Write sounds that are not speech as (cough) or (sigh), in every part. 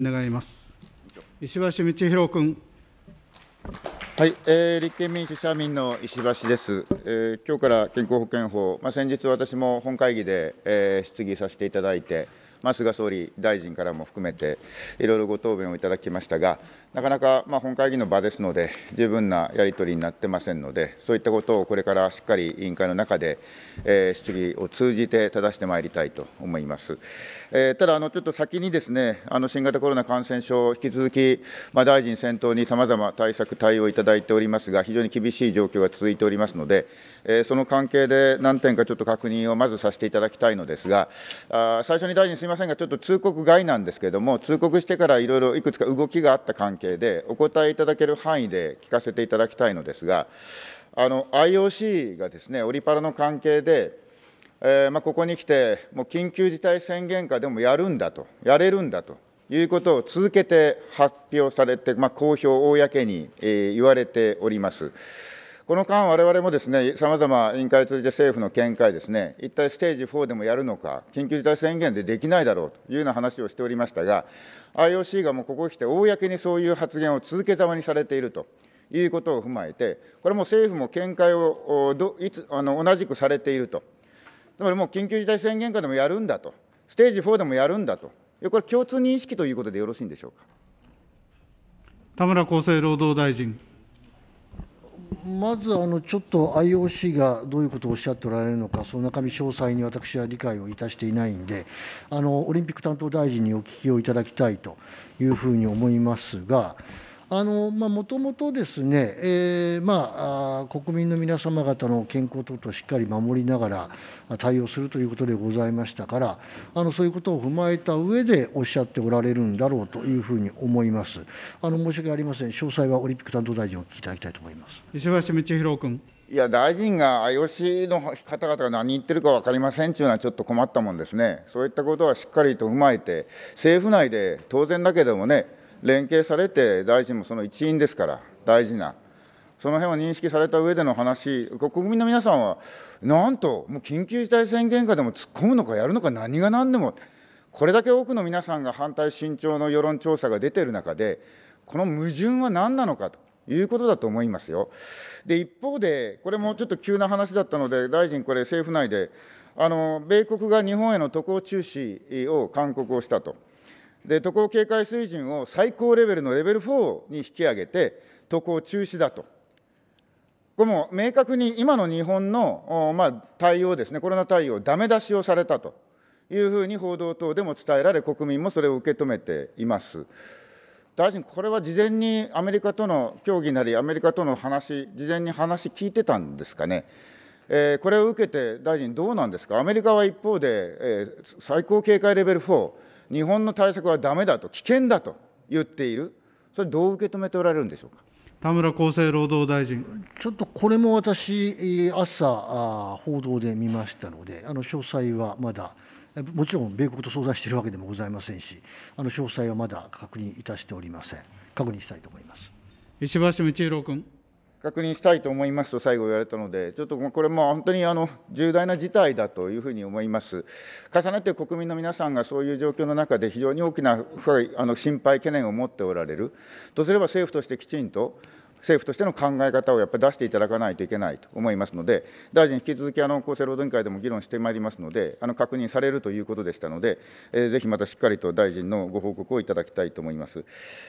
願います。石橋道博君。はい、えー、立憲民主社民の石橋です。えー、今日から健康保険法、まあ、先日私も本会議で、えー、質疑させていただいて、まあ、菅総理大臣からも含めて、いろいろご答弁をいただきましたが、なかなかまあ本会議の場ですので、十分なやり取りになってませんので、そういったことをこれからしっかり委員会の中で、えー、質疑を通じて正してまいりたいと思います。えー、ただあの、ちょっと先にですね、あの新型コロナ感染症、引き続き、まあ、大臣先頭にさまざま対策、対応いただいておりますが、非常に厳しい状況が続いておりますので、えー、その関係で何点かちょっと確認をまずさせていただきたいのですが、あ最初に大臣、すみいませんが、ちょっと通告外なんですけれども、通告してからいろいろいくつか動きがあった関係で、お答えいただける範囲で聞かせていただきたいのですが、IOC がですね、オリパラの関係で、えーまあ、ここに来て、もう緊急事態宣言下でもやるんだと、やれるんだということを続けて発表されて、まあ、公表、公に、え言われております。この間、われわれもですね、さまざま委員会を通じて政府の見解ですね、一体ステージ4でもやるのか、緊急事態宣言でできないだろうというような話をしておりましたが、IOC がもうここに来て、公にそういう発言を続けざまにされていると。いうことを踏まえて、これも政府も見解をどいつあの同じくされていると、つまりもう緊急事態宣言下でもやるんだと、ステージ4でもやるんだと、これ、共通認識ということでよろしいんでしょうか田村厚生労働大臣。まずあのちょっと IOC がどういうことをおっしゃっておられるのか、その中身詳細に私は理解をいたしていないんで、あのオリンピック担当大臣にお聞きをいただきたいというふうに思いますが。もともとですね、えーまあ、国民の皆様方の健康等々をしっかり守りながら対応するということでございましたから、あのそういうことを踏まえた上でおっしゃっておられるんだろうというふうに思います。あの申し訳ありません、詳細はオリンピック担当大臣を聞きいただきたいと思います石橋道博君。いや、大臣が IOC の方々が何言ってるか分かりませんというのはちょっと困ったもんですね、そういったことはしっかりと踏まえて、政府内で当然だけどもね、連携されて、大臣もその一員ですから、大事な、その辺を認識された上での話、国民の皆さんは、なんと、もう緊急事態宣言下でも突っ込むのか、やるのか、何が何でも、これだけ多くの皆さんが反対、慎重の世論調査が出ている中で、この矛盾は何なのかと。いうことだと思いますよ。で、一方で、これもちょっと急な話だったので、大臣、これ、政府内で、あの米国が日本への渡航中止を勧告をしたと。で渡航警戒水準を最高レベルのレベル4に引き上げて、渡航中止だと。これも明確に今の日本の、まあ、対応ですね、コロナ対応、ダメ出しをされたというふうに報道等でも伝えられ、国民もそれを受け止めています。大臣、これは事前にアメリカとの協議なり、アメリカとの話、事前に話聞いてたんですかね。えー、これを受けて、大臣、どうなんですか、アメリカは一方で、えー、最高警戒レベル4、日本の対策はだめだと、危険だと言っている、それ、どう受け止めておられるんでしょうか。田村厚生労働大臣ちょっとこれも私、朝、報道で見ましたので、あの詳細はまだ、もちろん米国と相談しているわけでもございませんし、あの詳細はまだ確認いたしておりません、確認したいと思います石橋道弘君。確認したいと思いますと最後言われたので、ちょっとこれも本当にあの重大な事態だというふうに思います。重ねて国民の皆さんがそういう状況の中で非常に大きな深いあの心配、懸念を持っておられる。とすれば政府としてきちんと政府としての考え方をやっぱり出していただかないといけないと思いますので、大臣、引き続きあの厚生労働委員会でも議論してまいりますので、あの確認されるということでしたので、えー、ぜひまたしっかりと大臣のご報告をいただきたいと思います。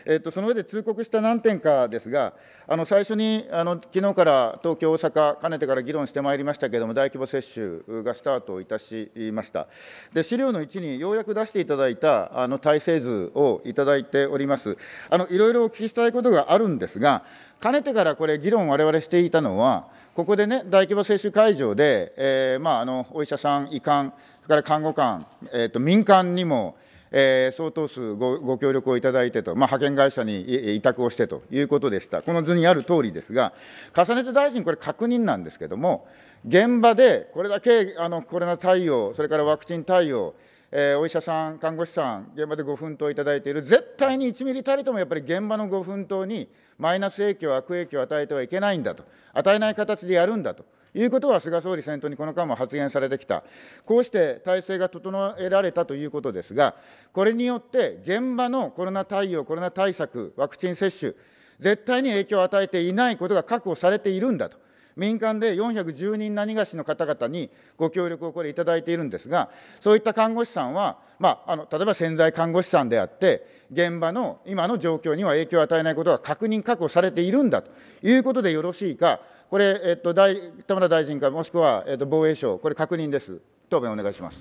えーと、その上で通告した何点かですが、あの最初にあの昨日から東京、大阪、かねてから議論してまいりましたけれども、大規模接種がスタートいたしました。で資料の1にようやく出していただいたあの体制図をいただいております。あのいろいろお聞きしたいことがあるんですが、かねてからこれ、議論をわれわれしていたのは、ここでね、大規模接種会場で、えーまあ、あのお医者さん、医官、それから看護官、えーと、民間にも、えー、相当数ごご協力をいただいてと、まあ、派遣会社に委託をしてということでした、この図にある通りですが、重ねて大臣、これ、確認なんですけれども、現場でこれだけあのコロナ対応、それからワクチン対応、えー、お医者さん、看護師さん、現場でご奮闘いただいている、絶対に1ミリたりともやっぱり現場のご奮闘にマイナス影響、悪影響を与えてはいけないんだと、与えない形でやるんだと。いうことは菅総理先頭にこの間も発言されてきた、こうして体制が整えられたということですが、これによって現場のコロナ対応、コロナ対策、ワクチン接種、絶対に影響を与えていないことが確保されているんだと。民間で410人何がしの方々にご協力をこれいただいているんですが、そういった看護師さんは、まあ、あの例えば潜在看護師さんであって、現場の今の状況には影響を与えないことが確認、確保されているんだということでよろしいか、これ、えっと、大田村大臣か、もしくは、えっと、防衛省、これ、確認です、答弁お願いします。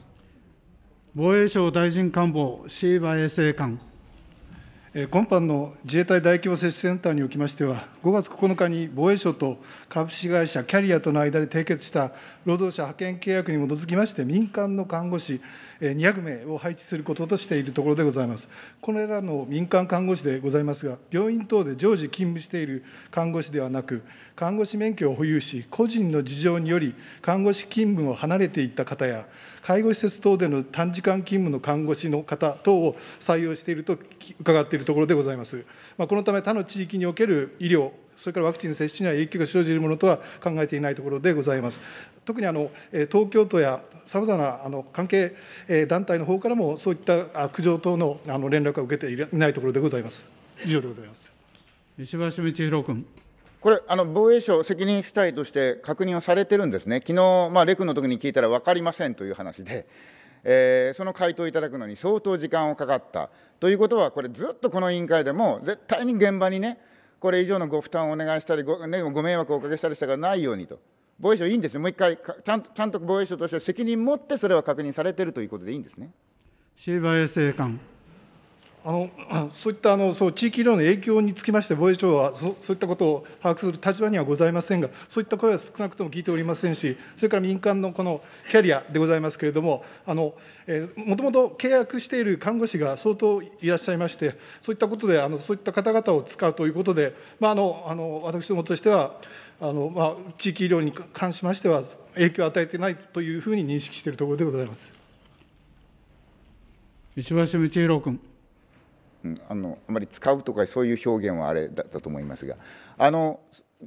防衛省大臣官房、椎葉衛生官。今般の自衛隊大規模接種センターにおきましては、5月9日に防衛省と株式会社キャリアとの間で締結した労働者派遣契約に基づきまして、民間の看護師200名を配置することとしているところでございます。これらの民間看護師でございますが、病院等で常時勤務している看護師ではなく、看護師免許を保有し、個人の事情により看護師勤務を離れていった方や、介護施設等での短時間勤務の看護師の方等を採用していると伺っているところでございます。まあ、このため他の地域における医療それからワクチン接種には影響が生じるものとは考えていないところでございます。特にあの東京都やさまざまなあの関係団体の方からも、そういった苦情等のあの連絡は受けていないところでございます。以上でございます。石橋道弘君。これあの防衛省責任主体として確認をされてるんですね、昨日まあレクの時に聞いたら分かりませんという話で、えー、その回答いただくのに相当時間をかかったということは、これ、ずっとこの委員会でも、絶対に現場にね、これ以上のご負担をお願いしたりご、ね、ご迷惑をおかけしたりしたがないようにと、防衛省いいんですね、もう一回ちゃん、ちゃんと防衛省として責任を持ってそれは確認されているということでいいんですね。シルバー衛生官あの (clears throat) そういったあのそう地域医療の影響につきまして、防衛省はそそういったことを把握する立場にはございませんが、そういった声は少なくとも聞いておりませんし、それから民間のこのキャリアでございますけれども、あのえー、もともと契約している看護師が相当いらっしゃいまして、そういったことで、あのそういった方々を使うということで、まあ、あのあの私どもとしては、あのまあ、地域医療に関しましては、影響を与えてないというふうに認識しているところでございます。石橋道弘君。うん、あのあまり使うとかそういう表現はあれだったと思いますがあの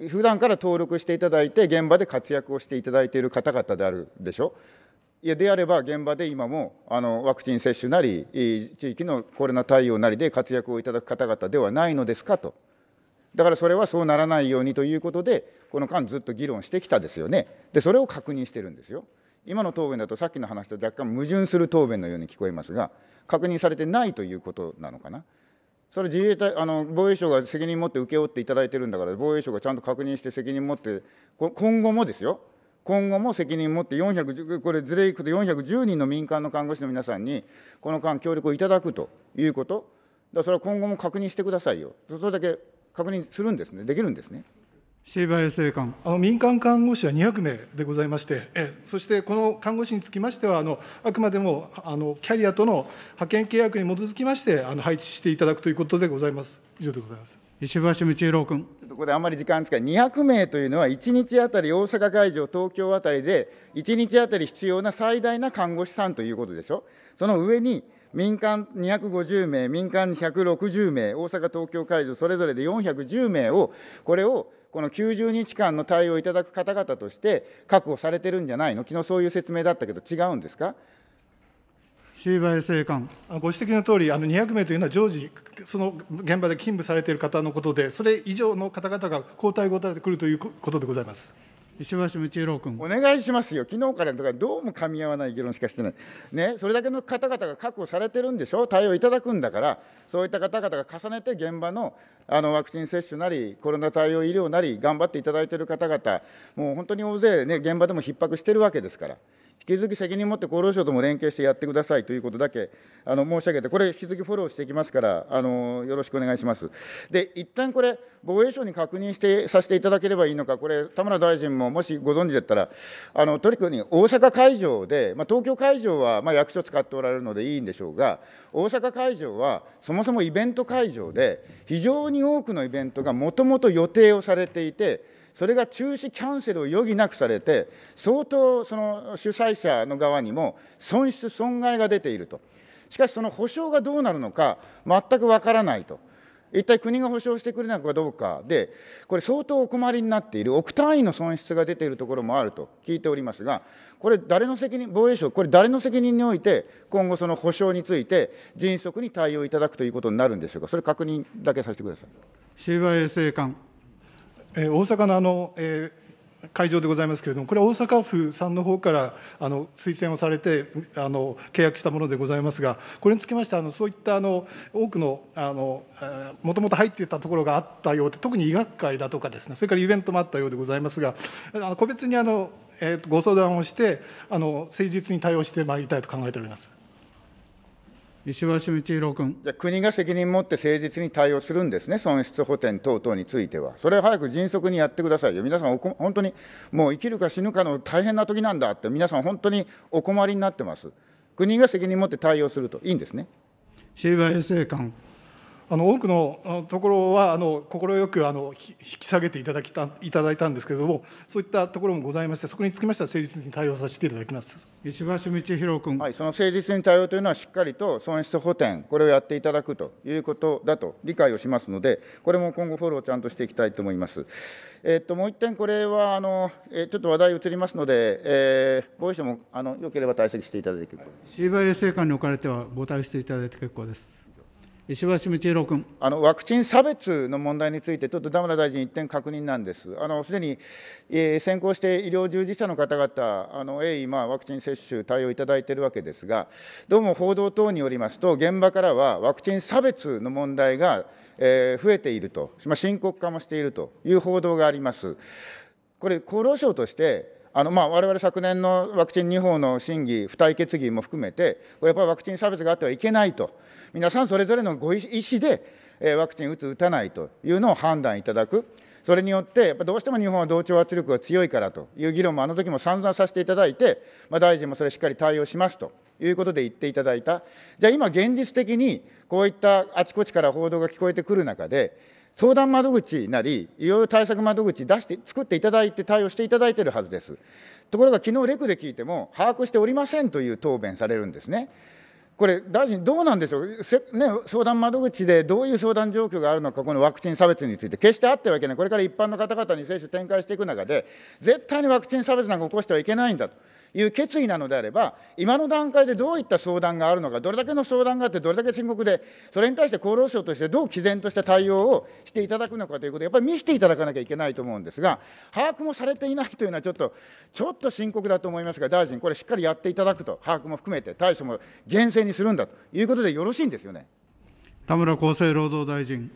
普段から登録していただいて現場で活躍をしていただいている方々であるでしょいやであれば現場で今もあのワクチン接種なり地域のコロナ対応なりで活躍をいただく方々ではないのですかとだからそれはそうならないようにということでこの間ずっと議論してきたですよねでそれを確認してるんですよ今の答弁だとさっきの話と若干矛盾する答弁のように聞こえますが確認されてないということなのかな。それ自衛隊あの防衛省が責任持って請け負っていただいてるんだから防衛省がちゃんと確認して責任持って今後もですよ今後も責任持って410これずれいくと410人の民間の看護師の皆さんにこの間協力をいただくということだそれは今後も確認してくださいよそれだけ確認するんですねできるんですね。椎葉衛生官あの民間看護師は200名でございまして、えそしてこの看護師につきましては、あのあくまでもあのキャリアとの派遣契約に基づきまして、あの配置していただくということでございます。以上でございます石橋道郎君ちょっとこれ、あんまり時間使い、200名というのは、1日あたり大阪会場、東京あたりで、1日あたり必要な最大な看護師さんということでしょ、その上に民間250名、民間160名、大阪・東京会場、それぞれで410名を、これをこの90日間の対応いただく方々として確保されてるんじゃないの、昨日そういう説明だったけど、違うんですか。椎林政官ご指摘のとおり、あの200名というのは常時、その現場で勤務されている方のことで、それ以上の方々が交代交代で来るということでございます。石橋道郎君お願いしますよ、昨日からとかどうも噛み合わない議論しかしてない、ね、それだけの方々が確保されてるんでしょ、対応いただくんだから、そういった方々が重ねて現場のあのワクチン接種なり、コロナ対応医療なり、頑張っていただいている方々、もう本当に大勢、ね、現場でも逼迫してるわけですから。引き続き責任を持って厚労省とも連携してやってくださいということだけあの申し上げて、これ、引き続きフォローしていきますから、あのよろしくお願いします。で、一旦これ、防衛省に確認してさせていただければいいのか、これ、田村大臣ももしご存知だったら、あのとにかく大阪会場で、まあ、東京会場はまあ役所使っておられるのでいいんでしょうが、大阪会場はそもそもイベント会場で、非常に多くのイベントがもともと予定をされていて、それが中止キャンセルを余儀なくされて、相当その主催者の側にも損失、損害が出ていると、しかしその補償がどうなるのか、全くわからないと。一体国が保証してくれないかどうかで、これ、相当お困りになっている、億単位の損失が出ているところもあると聞いておりますが、これ、誰の責任、防衛省、これ、誰の責任において、今後、その補償について、迅速に対応いただくということになるんでしょうか、それ、確認だけさせてください。衛生官えー、大阪のあの、えー、会場でございますけれども、これは大阪府さんの方からあの推薦をされてあの契約したものでございますが、これにつきましてあのそういったあの多くのあのもともと入っていたところがあったようで、特に医学会だとかですね、それからイベントもあったようでございますが、あの個別にあの、えー、ご相談をしてあの誠実に対応してまいりたいと考えております。石橋道郎君。じゃ国が責任持って誠実に対応するんですね、損失補填等々については。それを早く迅速にやってくださいよ。皆さん本当にもう生きるか死ぬかの大変な時なんだって、皆さん本当にお困りになってます。国が責任持って対応するといいんですね。柴衛生官。あの多くのところは快くあの引き下げていただきたいただいたんですけれども、そういったところもございまして、そこにつきましては、誠実に対応させていただきます石橋道弘君、はい、その誠実に対応というのは、しっかりと損失補填、これをやっていただくということだと理解をしますので、これも今後、フォローちゃんとしていきたいと思います。えっと、もう一点、これはあの、えちょっと話題移りますので、えー、防衛省もあのよければ退席していただけ衛生官におかれては、いただいて結構です。石橋道弘君あのワクチン差別の問題について、ちょっと田村大臣、一点確認なんです、すでに、えー、先行して医療従事者の方々、あの鋭意、まあ、ワクチン接種、対応いただいているわけですが、どうも報道等によりますと、現場からはワクチン差別の問題が、えー、増えていると、まあ、深刻化もしているという報道があります。これ厚労省としてあのまあ我々昨年のワクチン2法の審議、付帯決議も含めて、これやっぱりワクチン差別があってはいけないと、皆さんそれぞれのご意思で、えワクチン打つ、打たないというのを判断いただく、それによって、やっぱどうしても日本は同調圧力が強いからという議論もあの時も散々させていただいて、まあ、大臣もそれしっかり対応しますということで言っていただいた、じゃあ今、現実的にこういったあちこちから報道が聞こえてくる中で、相談窓口なり、いろいろ対策窓口出して、作っていただいて、対応していただいているはずです。ところが、昨日レクで聞いても、把握しておりませんという答弁されるんですね。これ、大臣、どうなんでしょう、ね、相談窓口でどういう相談状況があるのか、このワクチン差別について、決してあってはいけない、これから一般の方々に接種展開していく中で、絶対にワクチン差別なんか起こしてはいけないんだと。いう決意なのであれば、今の段階でどういった相談があるのか、どれだけの相談があって、どれだけ深刻で、それに対して厚労省としてどう毅然とした対応をしていただくのかということを、やっぱり見せていただかなきゃいけないと思うんですが、把握もされていないというのは、ちょっと、ちょっと深刻だと思いますが、大臣、これ、しっかりやっていただくと、把握も含めて、対処も厳正にするんだということでよろしいんですよね。田村厚生労働大臣。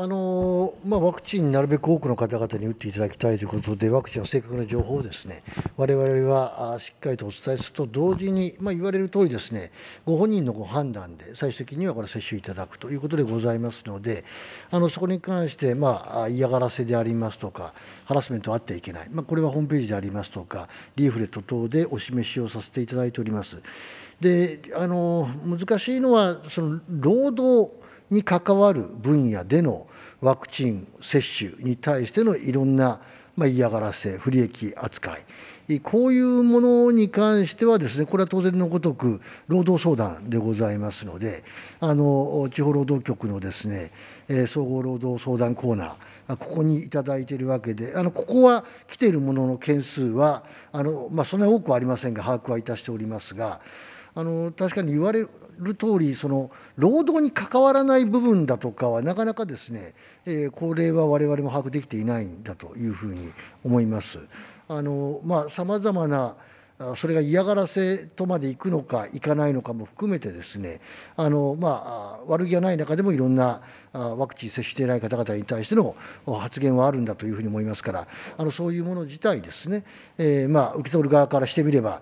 あのまあ、ワクチンなるべく多くの方々に打っていただきたいということで、ワクチンの正確な情報をですね、我々はしっかりとお伝えすると同時に、まあ、言われる通りですね、ご本人のご判断で、最終的にはこれ接種いただくということでございますので、あのそこに関して、まあ、嫌がらせでありますとか、ハラスメントはあってはいけない、まあ、これはホームページでありますとか、リーフレット等でお示しをさせていただいております。であの難しいのはその労働に関わる分野でのワクチン接種に対してのいろんな、ま嫌がらせ、不利益扱い、こういうものに関してはですね、これは当然のごとく労働相談でございますので、あの地方労働局のですね、総合労働相談コーナー、ここにいただいているわけで、あのここは来ているものの件数は、あのまあ、そんなに多くはありませんが、把握はいたしておりますが、あの確かに言われるる通りその労働に関わらない部分だとかはなかなかですね、えー、これは我々も把握できていないんだというふうに思います。あのまあ、様々なそれが嫌がらせとまでいくのかいかないのかも含めてですねあの、まあ、悪気がない中でもいろんなワクチン接種していない方々に対しての発言はあるんだというふうに思いますから、あのそういうもの自体ですね、えー、まあ、受け取る側からしてみれば、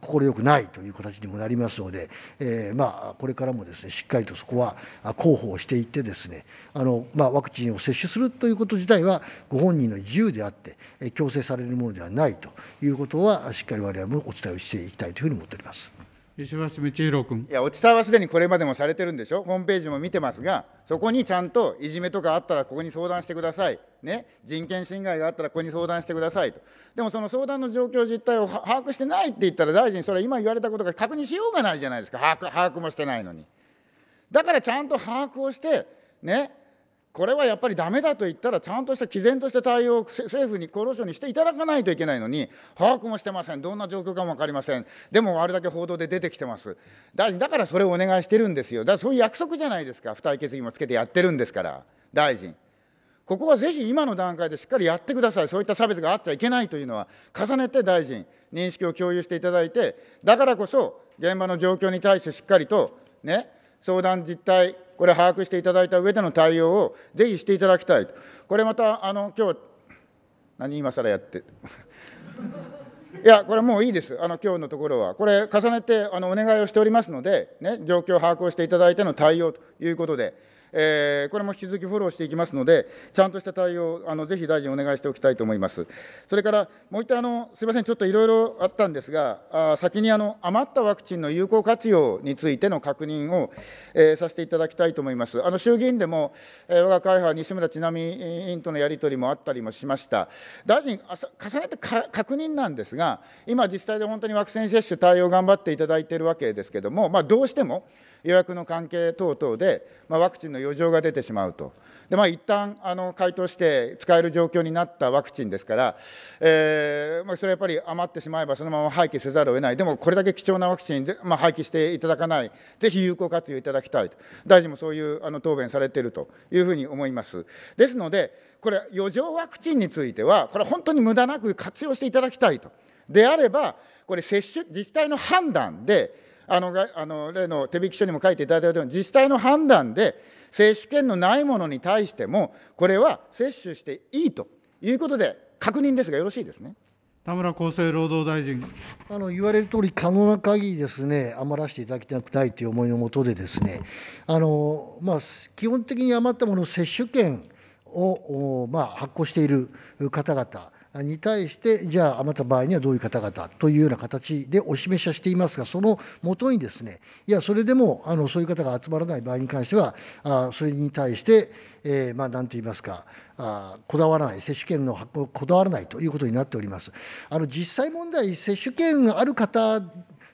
快くないという形にもなりますので、えー、まあ、これからもですねしっかりとそこは広報していって、ですねあの、まあ、ワクチンを接種するということ自体は、ご本人の自由であって、強制されるものではないということは、しっかり我々もお伝えをしていきたいというふうに思っております。石橋道弘君。いや、お伝えはすでにこれまでもされてるんでしょ、ホームページも見てますが、そこにちゃんといじめとかあったらここに相談してください、ね、人権侵害があったらここに相談してくださいと、でもその相談の状況、実態を把握してないって言ったら、大臣、それは今言われたことが確認しようがないじゃないですか、把握把握もしてないのに。だからちゃんと把握をして、ね、これはやっぱりダメだと言ったら、ちゃんとした毅然とした対応を政府に、厚労省にしていただかないといけないのに、把握もしてません、どんな状況かも分かりません、でもあれだけ報道で出てきてます大臣、だからそれをお願いしてるんですよ、だからそういう約束じゃないですか、付帯決議もつけてやってるんですから、大臣。ここはぜひ今の段階でしっかりやってください、そういった差別があっちゃいけないというのは、重ねて大臣、認識を共有していただいて、だからこそ、現場の状況に対してしっかりと、ね、相談実態これ、把握していただいた上での対応をぜひしていただきたいと、これまた、あの今日何今更やって。(laughs) いや、これもういいです、あの今日のところは。これ、重ねてあのお願いをしておりますので、ね、状況を把握をしていただいての対応ということで。えー、これも引き続きフォローしていきますので、ちゃんとした対応、あのぜひ大臣、お願いしておきたいと思います。それから、もう一回あの、すみません、ちょっといろいろあったんですが、あ先にあの余ったワクチンの有効活用についての確認を、えー、させていただきたいと思います。あの衆議院でも、えー、我が会派、西村智奈美委員とのやり取りもあったりもしました。大臣、重ねて確認なんですが、今、自治体で本当にワクチン接種対応頑張っていただいているわけですけれども、まあ、どうしても、予約の関係等々で、まあ、ワクチンの余剰が出てしまうと。でまあ、一旦あの回答して使える状況になったワクチンですから、えーまあ、それはやっぱり余ってしまえば、そのまま廃棄せざるを得ない、でもこれだけ貴重なワクチン、まあ、廃棄していただかない、ぜひ有効活用いただきたいと、大臣もそういうあの答弁されているというふうに思います。ですので、これ、余剰ワクチンについては、これ、本当に無駄なく活用していただきたいと。であれば、これ接種、自治体の判断で、あのあの例の手引書にも書いていただいたように、実際の判断で、接種券のないものに対しても、これは接種していいということで、確認ですが、よろしいですね。田村厚生労働大臣あの言われる通り、可能な限りですね余らせていただきたくないという思いのもとで、ですねあの、まあ、基本的に余ったもの、接種券を、まあ、発行している方々、に対してじゃあ余った場合にはどういう方々というような形でお示しはしていますがそのもとにですねいやそれでもあのそういう方が集まらない場合に関してはあそれに対して、えー、まあ何と言いますかあこだわらない接種券の発行こだわらないということになっております。あの実際問題接種券がある方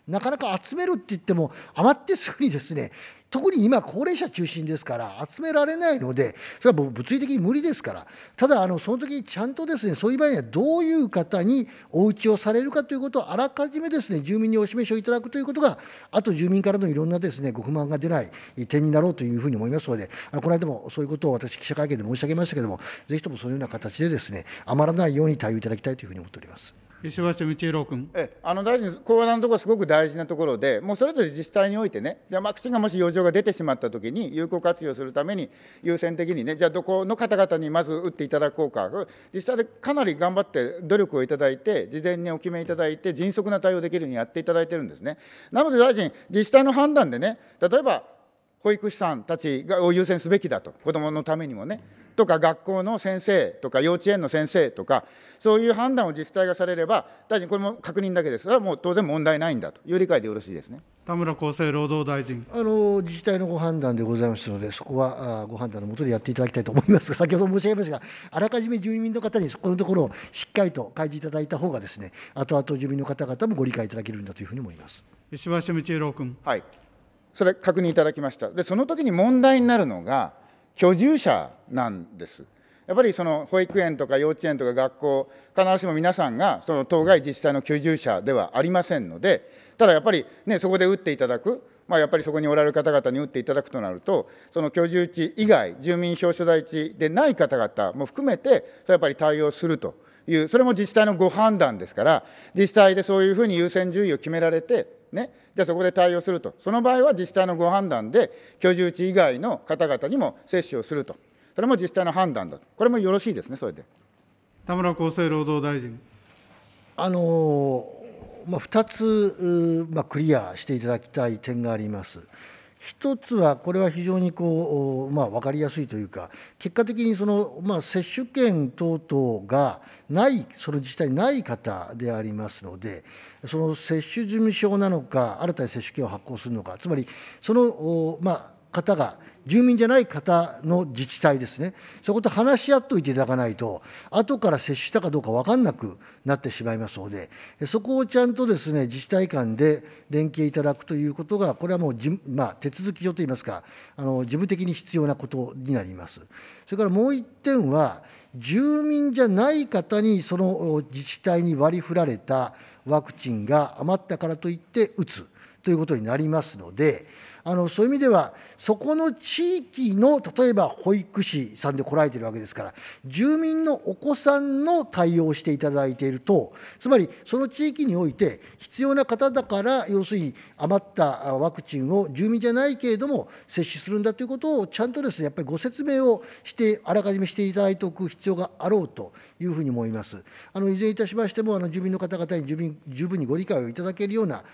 なかなか集めるって言っても余ってすぐにですね特に今高齢者中心ですから集められないのでそれはもう物理的に無理ですからただあのその時にちゃんとですねそういう場合にはどういう方にお家をされるかということをあらかじめですね住民にお示しをいただくということがあと住民からのいろんなですねご不満が出ない点になろうというふうに思いますのであのこの間もそういうことを私記者会見で申し上げましたけれどもぜひともそのような形でですね余らないように対応いただきたいというふうに思っております。石橋道郎君えあの大臣、講半のところ、すごく大事なところで、もうそれぞれ自治体においてね、じゃあ、ワクチンがもし余剰が出てしまったときに、有効活用するために、優先的にね、じゃあ、どこの方々にまず打っていただこうか、実際でかなり頑張って、努力をいただいて、事前にお決めいただいて、迅速な対応できるようにやっていただいてるんですね。なので大臣、自治体の判断でね、例えば保育士さんたちがを優先すべきだと、子どものためにもね。とか学校の先生とか幼稚園の先生とかそういう判断を自治体がされれば大臣これも確認だけですそれはもう当然問題ないんだという理解でよろしいですね田村厚生労働大臣あの自治体のご判断でございますので、そこはご判断のもとでやっていただきたいと思いますが、先ほど申し上げましたが、あらかじめ住民の方にそこのところをしっかりと開示いただいた方がですね、後々住民の方々もご理解いただけるんだというふうに思います石橋道郎君。はい、それ、確認いただきました。でその時に問題になるのが居住者なんです。やっぱりその保育園とか幼稚園とか学校、必ずしも皆さんがその当該自治体の居住者ではありませんので、ただやっぱり、ね、そこで打っていただく、まあ、やっぱりそこにおられる方々に打っていただくとなると、その居住地以外、住民票所在地でない方々も含めて、やっぱり対応するという、それも自治体のご判断ですから、自治体でそういうふうに優先順位を決められて、ね、じゃあそこで対応すると、その場合は自治体のご判断で、居住地以外の方々にも接種をすると、それも自治体の判断だと、これもよろしいですね、それで田村厚生労働大臣。あのまあ、2つ、まあ、クリアしていただきたい点があります。一つはこれは非常にこう、まあ、分かりやすいというか結果的にその、まあ、接種券等々がないその自治体ない方でありますのでその接種事務所なのか新たに接種券を発行するのかつまりその、まあ方が、住民じゃない方の自治体ですね、そこと話し合っておいていただかないと、後から接種したかどうか分かんなくなってしまいますので、そこをちゃんとですね自治体間で連携いただくということが、これはもうじ、まあ、手続き上といいますかあの、事務的に必要なことになります。それからもう1点は、住民じゃない方にその自治体に割り振られたワクチンが余ったからといって打つということになりますので、あのそういう意味ではそこの地域の例えば保育士さんで来られてるわけですから住民のお子さんの対応をしていただいているとつまりその地域において必要な方だから要するに余ったワクチンを住民じゃないけれども接種するんだということをちゃんとですねやっぱりご説明をしてあらかじめしていただいておく必要があろうというふうに思います。あのいずれいたしましてもあの住民の方々に十分十分にご理解をいただけるような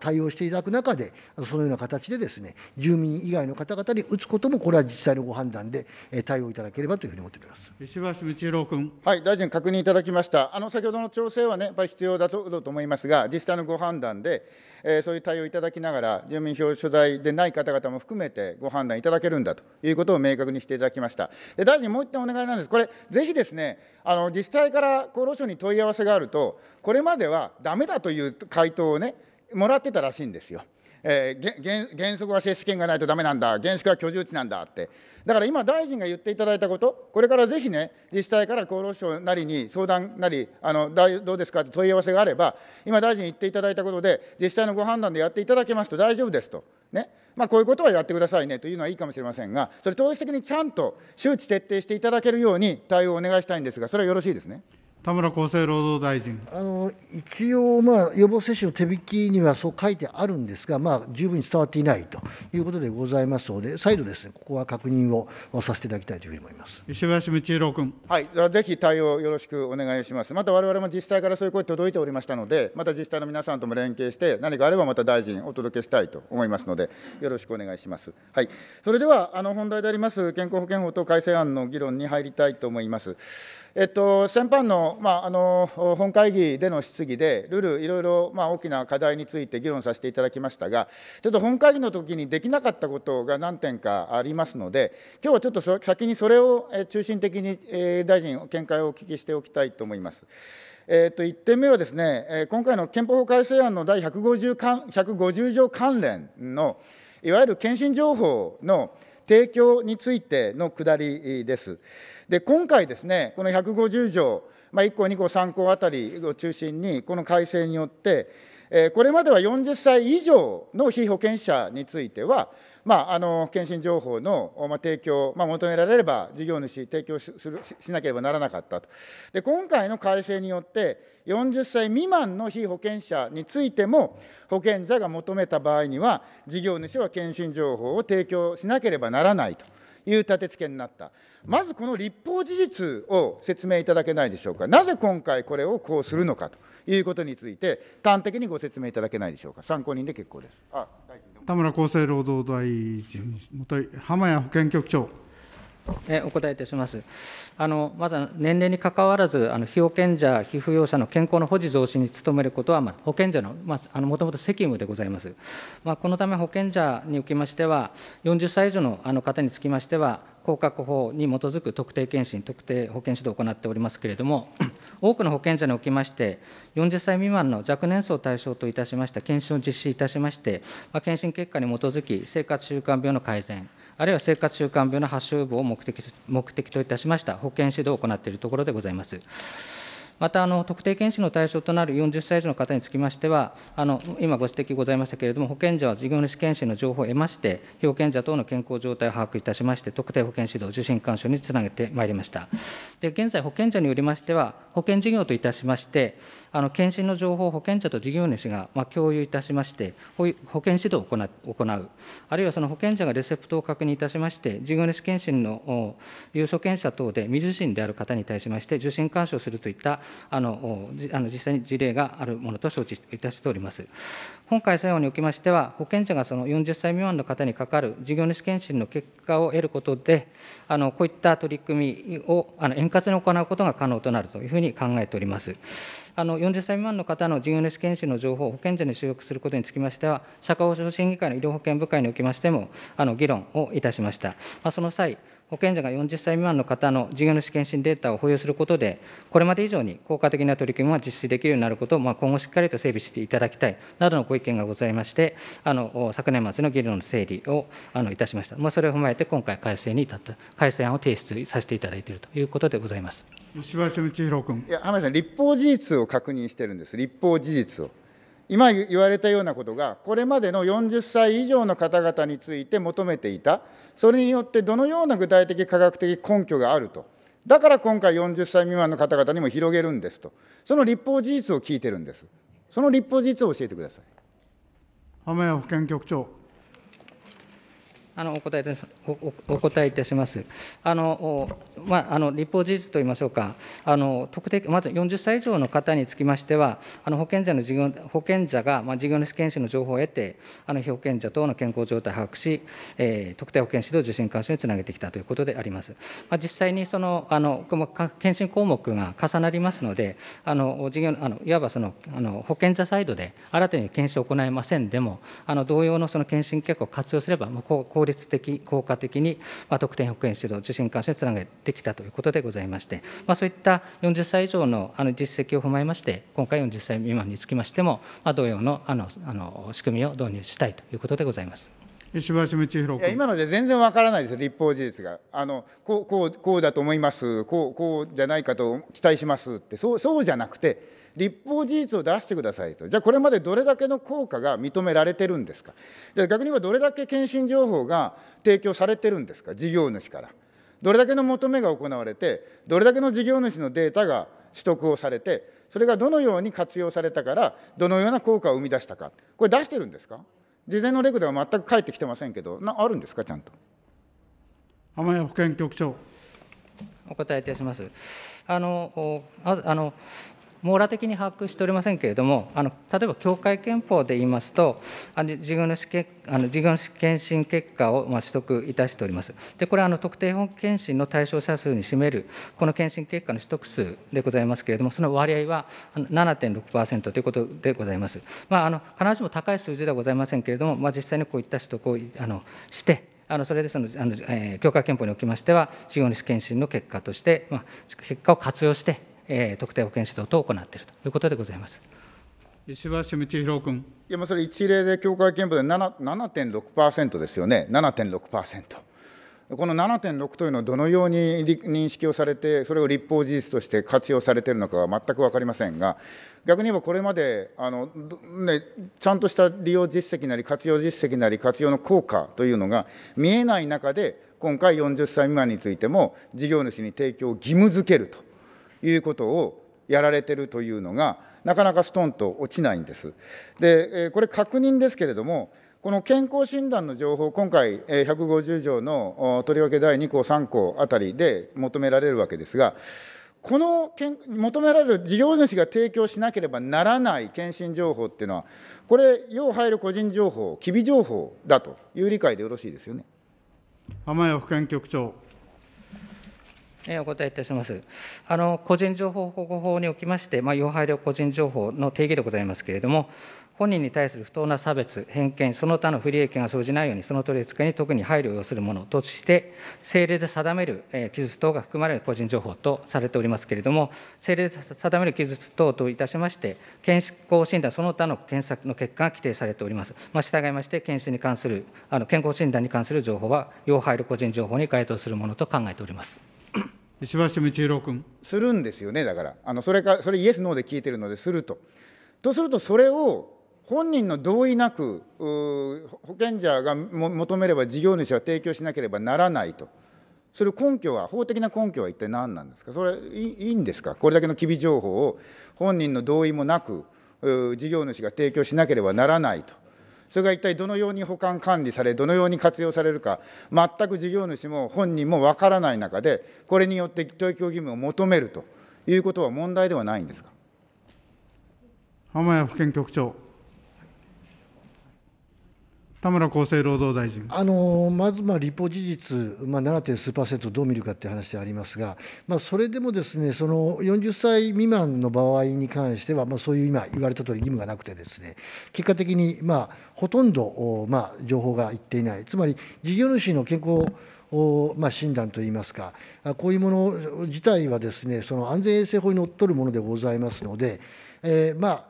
対応をしていただく中でそのような形でですねですね住民以外の方々に打つこともこれは自治体のご判断で対応いただければというふうに思っております石橋道郎君、はい、大臣確認いただきましたあの先ほどの調整はねやっぱり必要だと思いますが自治体のご判断で、えー、そういう対応いただきながら住民票所在でない方々も含めてご判断いただけるんだということを明確にしていただきましたで大臣もう一点お願いなんですこれぜひですねあの自治体から厚労省に問い合わせがあるとこれまではだめだという回答をねもらってたらしいんですよ。えー、原則は接種券がないとだめなんだ、原則は居住地なんだって、だから今、大臣が言っていただいたこと、これからぜひね、自治体から厚労省なりに相談なり、あのどうですかって問い合わせがあれば、今、大臣言っていただいたことで、自治体のご判断でやっていただけますと大丈夫ですと。ねまあ、こういうことはやってくださいねというのはいいかもしれませんが、それ、統一的にちゃんと周知徹底していただけるように対応をお願いしたいんですが、それはよろしいですね。田村厚生労働大臣あの一応、まあ、予防接種の手引きにはそう書いてあるんですが、まあ、十分に伝わっていないということでございますので、再度です、ね、ここは確認をさせていただきたいというふうに思います石橋道郎君、はい、ぜひ対応よろしくお願いします、またわれわれも自治体からそういう声届いておりましたので、また自治体の皆さんとも連携して、何かあればまた大臣、お届けしたいと思いますので、よろしくお願いします。はい、それではあの本題であります健康保険法等改正案の議論に入りたいと思います。えっと、先般の,、まあ、あの本会議での質疑で、ルール、いろいろ、まあ、大きな課題について議論させていただきましたが、ちょっと本会議の時にできなかったことが何点かありますので、今日はちょっと先にそれを中心的に、大臣、見解をお聞きしておきたいと思います。えー、と1点目はですね、今回の憲法改正案の第 150, 150条関連の、いわゆる検診情報の提供についてのくだりです。で今回ですね、この150条、まあ、1項、2項、3項あたりを中心に、この改正によって、えー、これまでは40歳以上の被保険者については、まあ、あの検診情報の、ま提供、まあ、求められれば事業主、提供しるしなければならなかったとで、今回の改正によって、40歳未満の被保険者についても、保険者が求めた場合には、事業主は検診情報を提供しなければならないという立て付けになった。まずこの立法事実を説明いただけないでしょうか、なぜ今回これをこうするのかということについて、端的にご説明いただけないでしょうか、参考人で結構です。あ田村厚生労働大臣、浜谷保健局長。えお答えいたします。あのまず年齢にかかわらず、あの被保険者、被扶養者の健康の保持増進に努めることは、まあ、保険者の、まあ、のもともと責務でございます。まあ、このため、保険者におきましては、40歳以上のあの方につきましては、降格法に基づく特定健診、特定保険指導を行っておりますけれども、(clears throat) 多くの保険者におきまして、40歳未満の若年層を対象といたしました検診を実施いたしまして、まあ、検診結果に基づき、生活習慣病の改善、あるいは生活習慣病の発症予防を目的目的といたしました保健指導を行っているところでございます。また、特定健診の対象となる40歳以上の方につきましては、今ご指摘ございましたけれども、保健所は事業主健診の情報を得まして、保健者等の健康状態を把握いたしまして、特定保健指導、受診勧奨につなげてまいりました。で現在、保健者によりましては、保健事業といたしまして、あの検診の情報を保健者と事業主がま共有いたしまして、保健指導を行う、あるいはその保健者がレセプトを確認いたしまして、事業主検診の有所見査等で未受診である方に対しまして、受診勧奨するといったあのあの実際に事例があるものと承知いたしております。本回正案におきましては、保険者がその40歳未満の方にかかる事業主検診の結果を得ることで、あのこういった取り組みをあの円滑に行うことが可能となるというふうに考えております。あの40歳未満の方の事業主検診の情報を保険者に収録することにつきましては、社会保障審議会の医療保険部会におきましても、あの議論をいたしました。まあ、その際保険者が40歳未満の方の事業主健診データを保有することで、これまで以上に効果的な取り組みが実施できるようになることを、まあ、今後しっかりと整備していただきたいなどのご意見がございまして、あの昨年末の議論の整理をあのいたしました。まあ、それを踏まえて、今回改正に至った、改正案を提出させていただいているということでございます。吉橋千弘君。いや、浜田さん、立法事実を確認してるんです。立法事実を。今言われたようなことが、これまでの40歳以上の方々について求めていた、それによってどのような具体的、科学的根拠があると、だから今回、40歳未満の方々にも広げるんですと、その立法事実を聞いてるんです、その立法事実を教えてください。浜谷保健局長あのお答えお答えいたします。あのまあ、あの立法事実といいましょうか、あの特定まず40歳以上の方につきましては、あの保険者の事業保険者が、まあ、事業主検診の情報を得て、あの被保険者等の健康状態を把握し、えー、特定保険指導受診勧奨につなげてきたということであります。まあ、実際にそのあの検診項目が重なりますので、あの事業あのいわばそのあの保険者サイドで新たに検診を行いませんでも、あの同様のその検診結果を活用すれば、まあ、効率的、効果的に、まあ、特定保健指導、受診監視につなげてきたということでございまして、まあ、そういった40歳以上のあの実績を踏まえまして、今回40歳未満につきましても、まあ、同様のあのあの仕組みを導入したいということでございます。石橋道弘君今ので全然わからないです、立法事実が。あのこうこうこうだと思いますこう、こうじゃないかと期待しますって、そうそうじゃなくて、立法事実を出してくださいと、じゃあ、これまでどれだけの効果が認められてるんですか、じゃあ逆に言えばどれだけ検診情報が提供されてるんですか、事業主から。どれだけの求めが行われて、どれだけの事業主のデータが取得をされて、それがどのように活用されたから、どのような効果を生み出したか、これ出してるんですか事前のレクでは全く返ってきてませんけど、なあるんですか、ちゃんと。浜谷保健局長お答えいたします。あのあの網羅的に把握しておりませんけれども、あの例えば協会憲法で言いますと、あの事業主あの事業主検診結果をまあ取得いたしております。で、これはあの特定本検診の対象者数に占める、この検診結果の取得数でございますけれども、その割合は7.6%ということでございます。まあ、あの必ずしも高い数字ではございませんけれども、まあ、実際にこういった取得をあのして、あのそれでそのあの、えー、協会憲法におきましては、事業主検診の結果として、まあ、結果を活用して、え特定保健指導等を行っているということでございます。石橋道弘君。いや、それ一例で協会憲法で7.6%ですよね、7.6%。この7.6というのは、どのように認識をされて、それを立法事実として活用されているのかは全く分かりませんが、逆に言えばこれまであの、ね、ちゃんとした利用実績なり、活用実績なり、活用の効果というのが見えない中で、今回40歳未満についても、事業主に提供を義務付けると。いうことをやられてるというのが、なかなかストンと落ちないんです。で、これ、確認ですけれども、この健康診断の情報、今回、150条のとりわけ第2項、3項あたりで求められるわけですが、この求められる事業主が提供しなければならない検診情報っていうのは、これ、要入る個人情報、機微情報だという理解でよろしいですよね。浜谷保健局長。お答えいたします。あの個人情報保護法におきまして、まあ、要配慮個人情報の定義でございますけれども、本人に対する不当な差別、偏見、その他の不利益が生じないように、その取り扱いに特に配慮を要するものとして、政令で定める、え記述等が含まれる個人情報とされておりますけれども、政令で定める記述等といたしまして、健康診断、その他の検索の結果が規定されております。まあ、従いまして、検診に関する、あの健康診断に関する情報は、要配慮個人情報に該当するものと考えております。石橋道郎君。するんですよね、だから。あのそれか、それイエス、ノーで聞いてるのですると。とすると、それを本人の同意なく、保険者が求めれば事業主は提供しなければならないと。それ根拠は、法的な根拠は一体何なんですか、それいいんですか、これだけの機微情報を本人の同意もなく、事業主が提供しなければならないと。それが一体どのように保管管理され、どのように活用されるか、全く事業主も本人もわからない中で、これによって提供義務を求めるということは問題ではないんですか。浜谷保健局長。田村厚生労働大臣あのまずまあ立法事実、まあ、7. 数パーセントどう見るかって話でありますが、まあ、それでもですねその40歳未満の場合に関しては、まあ、そういう今言われた通り義務がなくてですね結果的に、まあ、ほとんど、まあ、情報がいっていないつまり事業主の健康おまあ、診断といいますか、こういうもの自体はです、ね、その安全衛生法にのっとるものでございますので、えー、まあ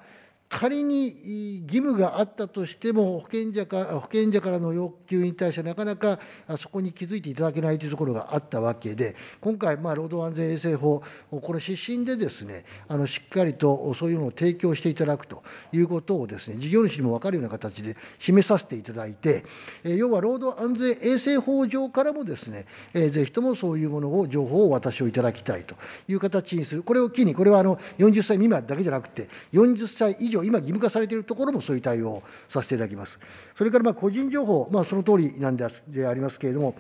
仮に義務があったとしても保険者か、保険者からの要求に対してなかなかそこに気づいていただけないというところがあったわけで、今回、まあ、労働安全衛生法、この指針でです、ね、あのしっかりとそういうのを提供していただくということをです、ね、事業主にも分かるような形で示させていただいて、要は労働安全衛生法上からもです、ね、ぜひともそういうものを、情報をお渡しをいただきたいという形にする、これを機に、これはあの40歳未満だけじゃなくて、40歳以上を今義務化されているところもそういう対応をさせていただきます。それからまあ個人情報、まあ、その通りなんですでありますけれども、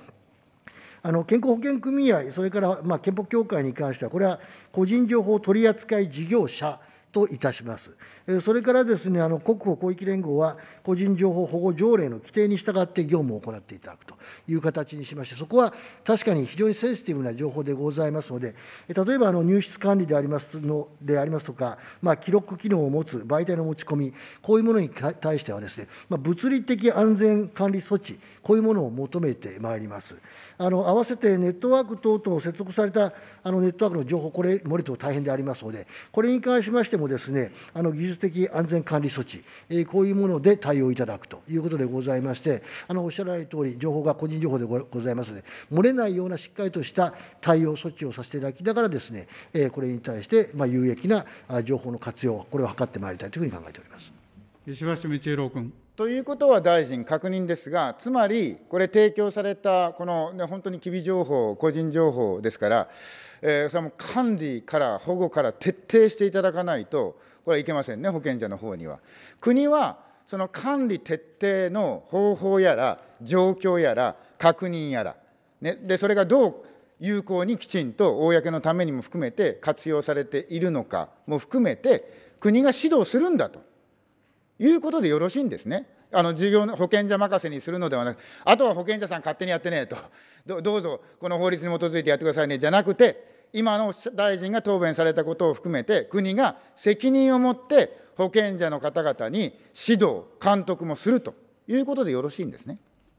あの健康保険組合、それからまあ健保協会に関しては、これは個人情報取扱事業者といたします。それからですね、あの国保広域連合は、個人情報保護条例の規定に従って業務を行っていただくという形にしまして、そこは確かに非常にセンシティブな情報でございますので、例えばあの入室管理でありますのでありますとか、まあ、記録機能を持つ媒体の持ち込み、こういうものに対してはですね、まあ、物理的安全管理措置、こういうものを求めてまいります。あの合わせてネットワーク等々接続されたあのネットワークの情報、これ、漏れても大変でありますので、これに関しましてもですね、あの技術的安全管理措置、えこういうもので対応いただくということでございまして、あのおっしゃられるとおり、情報が個人情報でございますので、漏れないようなしっかりとした対応措置をさせていただきながらですね、えこれに対して、ま有益な情報の活用、これを図ってまいりたいというふうに考えております。石橋道郎君。ということは大臣、確認ですが、つまり、これ、提供された、この、ね、本当に機微情報、個人情報ですから、えー、それも管理から保護から徹底していただかないと、これはいけませんね、保険者の方には。国はその管理徹底の方法やら、状況やら、確認やら、ね、でそれがどう有効にきちんと公のためにも含めて活用されているのかも含めて、国が指導するんだということでよろしいんですね。あの事業の保険者任せにするのではなく、あとは保険者さん勝手にやってねえとど、どうぞこの法律に基づいてやってくださいねじゃなくて、今の大臣が答弁されたことを含めて、国が責任を持って保険者の方々に指導、監督もするということでよろしいんですね。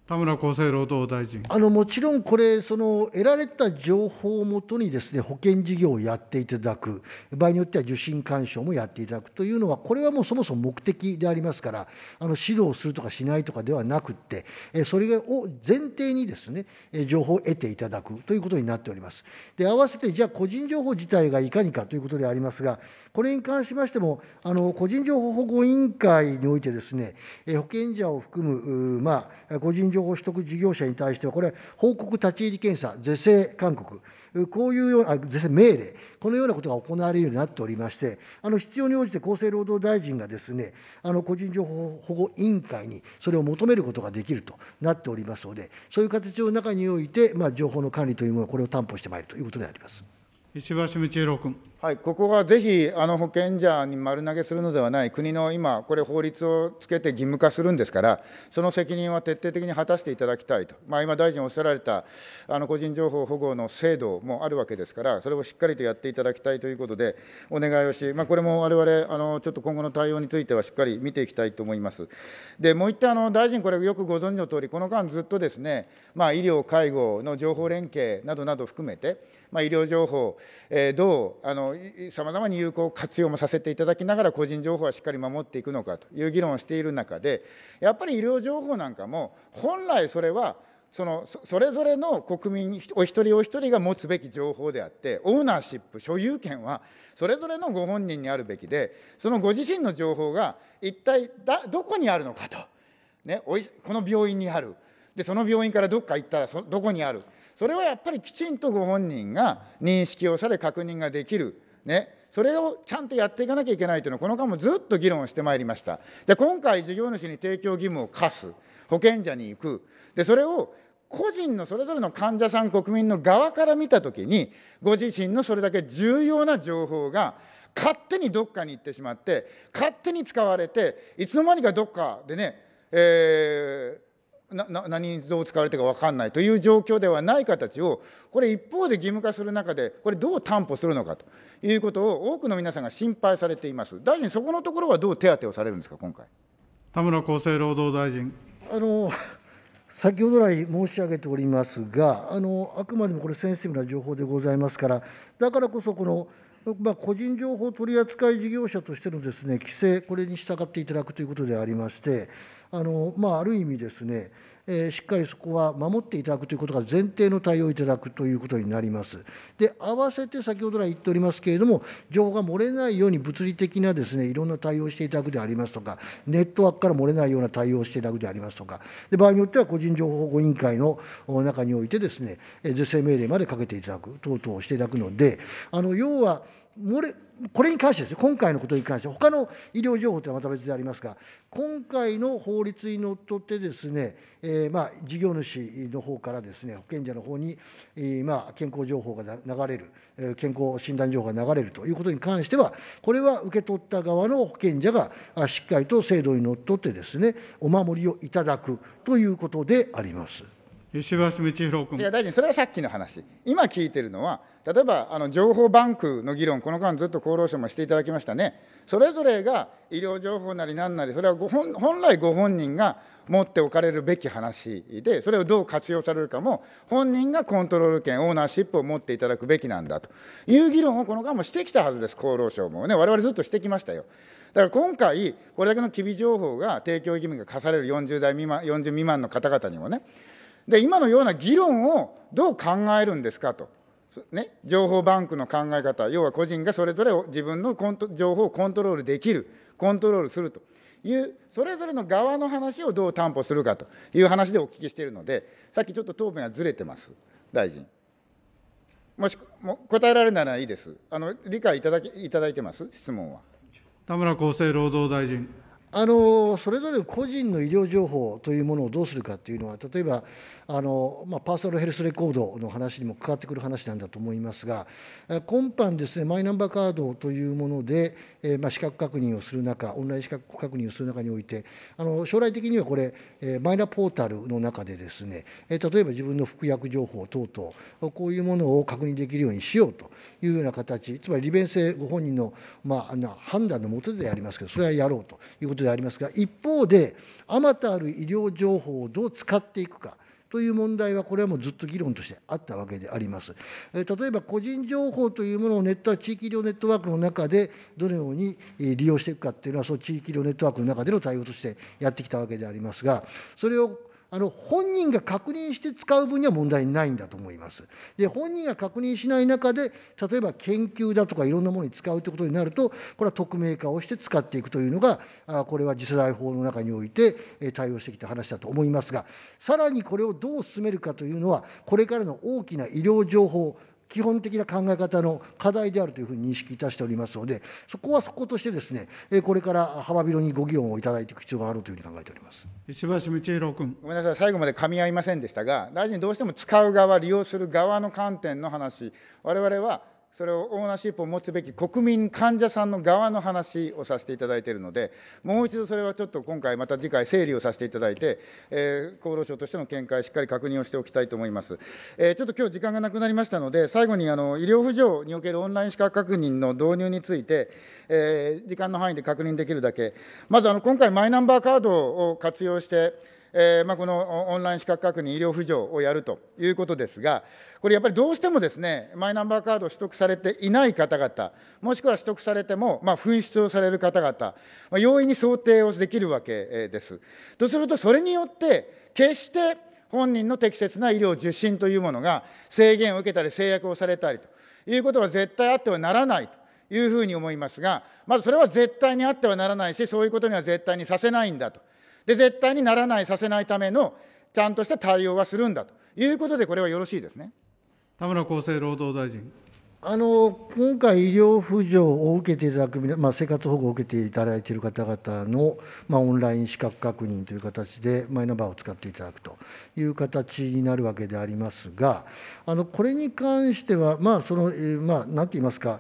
田村厚生労働大臣あのもちろんこれ、その得られた情報をもとにです、ね、保険事業をやっていただく、場合によっては受診勧奨もやっていただくというのは、これはもうそもそも目的でありますから、あの指導するとかしないとかではなくって、それを前提にですね情報を得ていただくということになっております。で合わせて、じゃあ、個人情報自体がいかにかということでありますが、これに関しましても、あの個人情報保護委員会においてですね、保険者を含む、まあ、個人情報情報取得事業者に対しては、これ、報告立ち入り検査、是正勧告、こういうような、是正命令、このようなことが行われるようになっておりまして、あの必要に応じて厚生労働大臣がですね、あの個人情報保護委員会にそれを求めることができるとなっておりますので、そういう形の中において、まあ、情報の管理というもの、これを担保してまいるということであります。石橋道郎君、はい、ここはぜひあの保険者に丸投げするのではない、国の今、これ、法律をつけて義務化するんですから、その責任は徹底的に果たしていただきたいと、まあ、今、大臣おっしゃられたあの個人情報保護の制度もあるわけですから、それをしっかりとやっていただきたいということで、お願いをし、まあ、これもわれわれ、ちょっと今後の対応についてはしっかり見ていきたいと思います。でもう一点大臣、これ、よくご存知の通り、この間、ずっとですね、まあ、医療、介護の情報連携などなど含めて、まあ、医療情報、えー、どうさまざまに有効活用もさせていただきながら、個人情報はしっかり守っていくのかという議論をしている中で、やっぱり医療情報なんかも、本来それは、そのそれぞれの国民お一人お一人が持つべき情報であってオーナーシップ所有権はそれぞれのご本人にあるべきでそのご自身の情報が一体だどこにあるのかと、ね、おいこの病院にあるでその病院からどっか行ったらそどこにあるそれはやっぱりきちんとご本人が認識をされ確認ができる。ね、それをちゃんとやっていかなきゃいけないというのはこの間もずっと議論をしてまいりましたじゃあ今回事業主に提供義務を課す保険者に行くでそれを個人のそれぞれの患者さん国民の側から見た時にご自身のそれだけ重要な情報が勝手にどっかに行ってしまって勝手に使われていつの間にかどっかでね、えーなな何にどう使われてるか分かんないという状況ではない形をこれ一方で義務化する中でこれどう担保するのかということを多くの皆さんが心配されています大臣そこのところはどう手当てをされるんですか今回田村厚生労働大臣あの先ほど来申し上げておりますがあのあくまでもこれセンシティブな情報でございますからだからこそこの、まあ、個人情報取扱事業者としてのです、ね、規制これに従っていただくということでありましてあの、まあ、ある意味ですね、えしっかりそこは守っていただくということが前提の対応をいただくということになります。で、合わせて先ほど来言っておりますけれども、情報が漏れないように物理的なですね、いろんな対応をしていただくでありますとか、ネットワークから漏れないような対応をしていただくでありますとか、で場合によっては個人情報保護委員会の中においてですね、是正命令までかけていただく等々をしていただくので、あの要は漏れ、これに関してですね、今回のことに関して、他の医療情報というのはまた別でありますが、今回の法律にのっとってですね、えー、まあ、事業主の方からですね、保険者の方に、えー、まあ、健康情報が流れる、え健康診断情報が流れるということに関しては、これは受け取った側の保険者がしっかりと制度にのっとってですね、お守りをいただくということであります。石橋道弘君。いや大臣、それはさっきの話。今聞いてるのは例えばあの情報バンクの議論、この間ずっと厚労省もしていただきましたね、それぞれが医療情報なりなんなり、それはご本本来ご本人が持っておかれるべき話で、それをどう活用されるかも、本人がコントロール権、オーナーシップを持っていただくべきなんだという議論をこの間もしてきたはずです、厚労省もね、我々ずっとしてきましたよ。だから今回、これだけの機微情報が提供義務が課される40代未満 ,40 未満の方々にもね、で今のような議論をどう考えるんですかと。ね、情報バンクの考え方、要は個人がそれぞれ自分のコント情報をコントロールできる、コントロールするという、それぞれの側の話をどう担保するかという話でお聞きしているので、さっきちょっと答弁がずれてます、大臣。もしも答えられいならいいです、あの理解いただきいただいてます、質問は。田村厚生労働大臣あのそれぞれ個人の医療情報というものをどうするかというのは、例えばあの、まあ、パーソナルヘルスレコードの話にも関わってくる話なんだと思いますが、今般ですね、マイナンバーカードというもので、えー、まあ、資格確認をする中、オンライン資格確認をする中において、あの将来的にはこれ、えー、マイナポータルの中でですね、えー、例えば自分の服薬情報等々、こういうものを確認できるようにしようというような形、つまり利便性、ご本人の、まあ、あの判断のもとでありますけど、それはやろうということでありますが、一方で、あまたある医療情報をどう使っていくか。という問題は、これはもうずっと議論としてあったわけであります。例えば、個人情報というものをネットは地域医療ネットワークの中でどのように利用していくかっていうのは、その地域医療ネットワークの中での対応としてやってきたわけでありますが、それをあの本人が確認して使う分には問題ないんだと思います。で本人が確認しない中で例えば研究だとかいろんなものに使うということになるとこれは匿名化をして使っていくというのがこれは次世代法の中において対応してきた話だと思いますがさらにこれをどう進めるかというのはこれからの大きな医療情報基本的な考え方の課題であるというふうに認識いたしておりますので、そこはそことしてですね、これから幅広にご議論をいただいていく必要があるというふうに考えております石橋道弘君。ごめんなさい、最後まで噛み合いませんでしたが、大臣、どうしても使う側、利用する側の観点の話、われわれはそれをオーナーシップを持つべき国民患者さんの側の話をさせていただいているので、もう一度それはちょっと今回、また次回、整理をさせていただいて、えー、厚労省としての見解、しっかり確認をしておきたいと思います。えー、ちょっと今日時間がなくなりましたので、最後にあの医療扶助におけるオンライン資格確認の導入について、えー、時間の範囲で確認できるだけ、まずあの今回、マイナンバーカードを活用して、えー、まあ、このオンライン資格確認、医療扶助をやるということですが、これやっぱりどうしてもですね、マイナンバーカードを取得されていない方々、もしくは取得されても、まあ、紛失をされる方々、まあ、容易に想定をできるわけです。とすると、それによって、決して本人の適切な医療受診というものが制限を受けたり制約をされたりということは絶対あってはならないというふうに思いますが、まずそれは絶対にあってはならないし、そういうことには絶対にさせないんだとで、絶対にならない、させないためのちゃんとした対応はするんだということで、これはよろしいですね田村厚生労働大臣。あの今回、医療扶助を受けていただく、まあ、生活保護を受けていただいている方々の、まあ、オンライン資格確認という形で、マイナンバーを使っていただくという形になるわけでありますが、あのこれに関しては、まあそのまあ、なんて言いますか、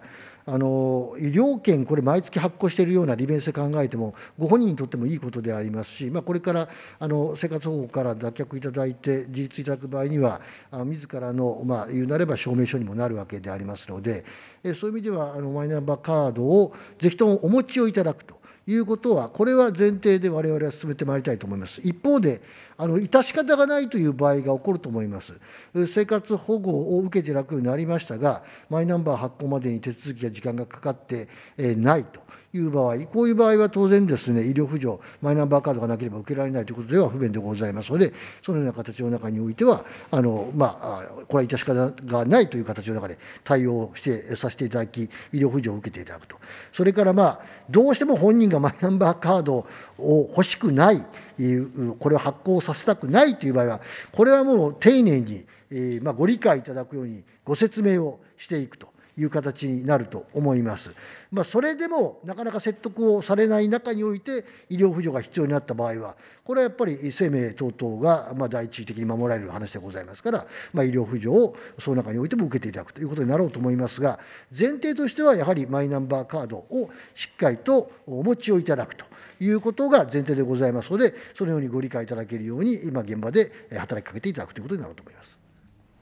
あの医療券、これ、毎月発行しているような利便性考えても、ご本人にとってもいいことでありますし、まあ、これからあの生活保護から脱却いただいて、自立いただく場合には、あ自らの、まあ、言うなれば証明書にもなるわけでありますので、そういう意味では、あのマイナンバーカードをぜひともお持ちをいただくと。いうことは、これは前提で我々は進めてまいりたいと思います。一方で、あの致し方がないという場合が起こると思います。生活保護を受けて楽になりましたが、マイナンバー発行までに手続きや時間がかかってないと。いう場合、こういう場合は当然ですね、医療扶助、マイナンバーカードがなければ受けられないということでは不便でございますので、そのような形の中においては、あのまあ、これは致し方がないという形の中で対応してさせていただき、医療扶助を受けていただくと、それからまあ、どうしても本人がマイナンバーカードを欲しくない、これを発行させたくないという場合は、これはもう丁寧に、えまあ、ご理解いただくようにご説明をしていくと。いう形になると思います。まあ、それでもなかなか説得をされない中において医療扶助が必要になった場合はこれはやっぱり生命等々がま第一義的に守られる話でございますから、まあ、医療扶助をその中においても受けていただくということになろうと思いますが前提としてはやはりマイナンバーカードをしっかりとお持ちをいただくと。いうことが前提でございますので、そのようにご理解いただけるように、今現場で働きかけていただくということになろうと思います。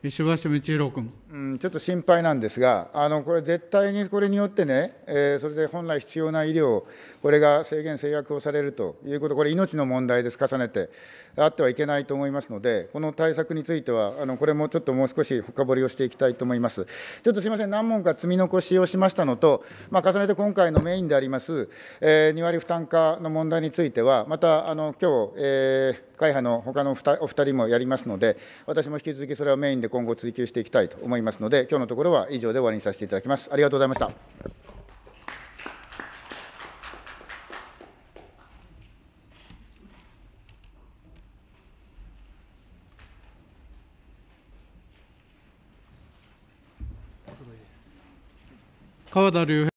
石橋道弘君、うん、ちょっと心配なんですが、あのこれ、絶対にこれによってね、えー、それで本来必要な医療、これが制限、制約をされるということ、これ、命の問題です、重ねて、あってはいけないと思いますので、この対策については、あのこれもちょっともう少し深掘りをしていきたいと思います。ちょっとすみません、何問か積み残しをしましたのと、まあ、重ねて今回のメインであります、えー、2割負担化の問題については、またあの今日、えー会派の他のお二人もやりますので、私も引き続きそれをメインで今後追及していきたいと思いますので、今日のところは以上で終わりにさせていただきます。ありがとうございました。川田隆平